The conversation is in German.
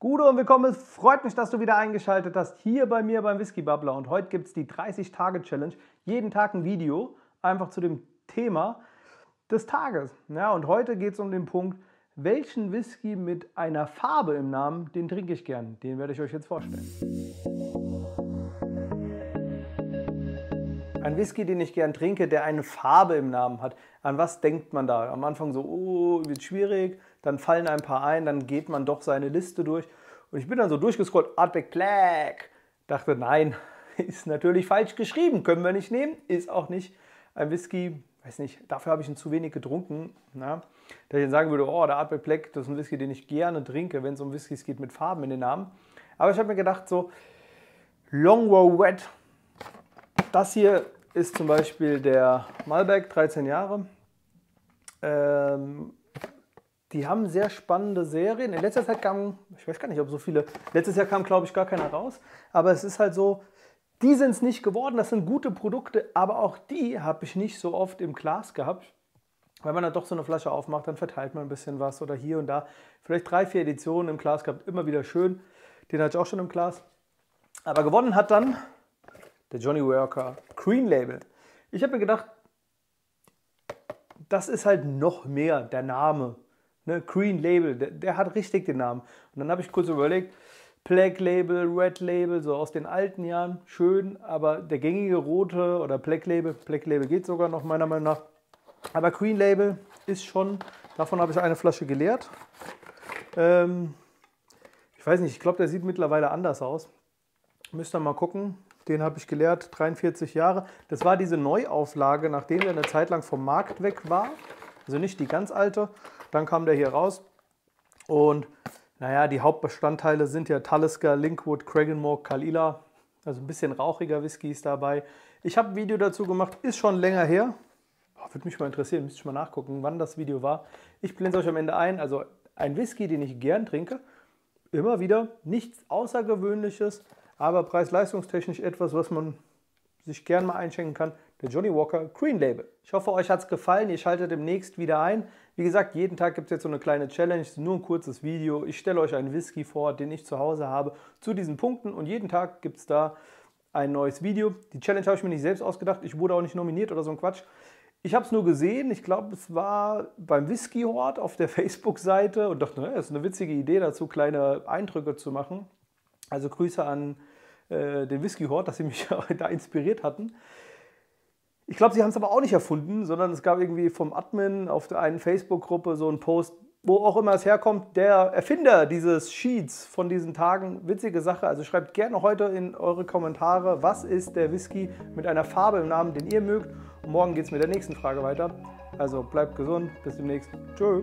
Gute und willkommen. Es freut mich, dass du wieder eingeschaltet hast hier bei mir beim Whisky Bubbler. Und heute gibt es die 30-Tage-Challenge. Jeden Tag ein Video, einfach zu dem Thema des Tages. Ja, und heute geht es um den Punkt, welchen Whisky mit einer Farbe im Namen, den trinke ich gern. Den werde ich euch jetzt vorstellen. Ein Whisky, den ich gern trinke, der eine Farbe im Namen hat. An was denkt man da? Am Anfang so, oh, wird schwierig, dann fallen ein paar ein, dann geht man doch seine Liste durch. Und ich bin dann so durchgescrollt, Artback Black. Dachte, nein, ist natürlich falsch geschrieben, können wir nicht nehmen, ist auch nicht ein Whisky, weiß nicht, dafür habe ich ihn zu wenig getrunken. Na? Dass ich dann sagen würde, oh, der Artback Black, das ist ein Whisky, den ich gerne trinke, wenn es um Whiskys geht mit Farben in den Namen. Aber ich habe mir gedacht, so, Long Row Wet, das hier ist zum Beispiel der Malbec, 13 Jahre. Ähm, die haben sehr spannende Serien. In letzter Zeit kamen, ich weiß gar nicht, ob so viele, letztes Jahr kam, glaube ich, gar keiner raus. Aber es ist halt so, die sind es nicht geworden. Das sind gute Produkte, aber auch die habe ich nicht so oft im Glas gehabt. Wenn man dann doch so eine Flasche aufmacht, dann verteilt man ein bisschen was oder hier und da. Vielleicht drei, vier Editionen im Glas gehabt, immer wieder schön. Den hatte ich auch schon im Glas. Aber gewonnen hat dann der Johnny Worker, Green Label. Ich habe mir gedacht, das ist halt noch mehr der Name. Ne? Green Label, der, der hat richtig den Namen. Und dann habe ich kurz überlegt, Black Label, Red Label, so aus den alten Jahren, schön, aber der gängige rote oder Black Label, Black Label geht sogar noch meiner Meinung nach. Aber Green Label ist schon, davon habe ich eine Flasche geleert. Ähm, ich weiß nicht, ich glaube, der sieht mittlerweile anders aus. Müsst ihr mal gucken den habe ich gelehrt, 43 Jahre. Das war diese Neuauflage, nachdem der eine Zeit lang vom Markt weg war. Also nicht die ganz alte. Dann kam der hier raus. Und naja, die Hauptbestandteile sind ja Talisker, Linkwood, Craigenmore, Kalila. Also ein bisschen rauchiger Whisky ist dabei. Ich habe ein Video dazu gemacht, ist schon länger her. Würde mich mal interessieren, müsste ich mal nachgucken, wann das Video war. Ich blende es euch am Ende ein. Also ein Whisky, den ich gern trinke. Immer wieder nichts Außergewöhnliches, aber preis-leistungstechnisch etwas, was man sich gern mal einschenken kann, der Johnny Walker Green Label. Ich hoffe, euch hat es gefallen. Ihr schaltet demnächst wieder ein. Wie gesagt, jeden Tag gibt es jetzt so eine kleine Challenge, nur ein kurzes Video. Ich stelle euch einen Whisky vor, den ich zu Hause habe, zu diesen Punkten und jeden Tag gibt es da ein neues Video. Die Challenge habe ich mir nicht selbst ausgedacht. Ich wurde auch nicht nominiert oder so ein Quatsch. Ich habe es nur gesehen, ich glaube, es war beim Whisky Hort auf der Facebook-Seite und dachte, naja, ist eine witzige Idee dazu, kleine Eindrücke zu machen. Also Grüße an äh, den Whisky Hort, dass sie mich da inspiriert hatten. Ich glaube, sie haben es aber auch nicht erfunden, sondern es gab irgendwie vom Admin auf der einen Facebook-Gruppe so einen Post, wo auch immer es herkommt, der Erfinder dieses Sheets von diesen Tagen. Witzige Sache. Also schreibt gerne heute in eure Kommentare, was ist der Whisky mit einer Farbe im Namen, den ihr mögt. Und morgen geht es mit der nächsten Frage weiter. Also bleibt gesund. Bis demnächst. Tschö.